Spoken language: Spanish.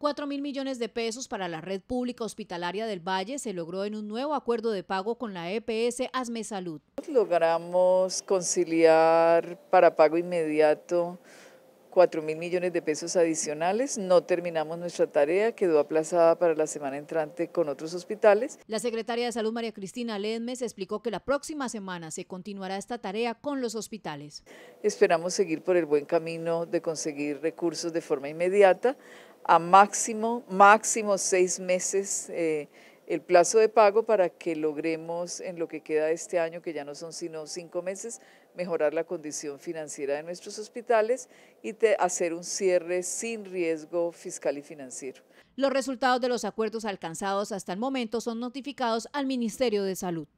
4 mil millones de pesos para la red pública hospitalaria del Valle se logró en un nuevo acuerdo de pago con la EPS Asme Salud. Logramos conciliar para pago inmediato 4 mil millones de pesos adicionales. No terminamos nuestra tarea, quedó aplazada para la semana entrante con otros hospitales. La secretaria de Salud, María Cristina Ledmes, explicó que la próxima semana se continuará esta tarea con los hospitales. Esperamos seguir por el buen camino de conseguir recursos de forma inmediata a máximo, máximo seis meses eh, el plazo de pago para que logremos en lo que queda de este año, que ya no son sino cinco meses, mejorar la condición financiera de nuestros hospitales y hacer un cierre sin riesgo fiscal y financiero. Los resultados de los acuerdos alcanzados hasta el momento son notificados al Ministerio de Salud.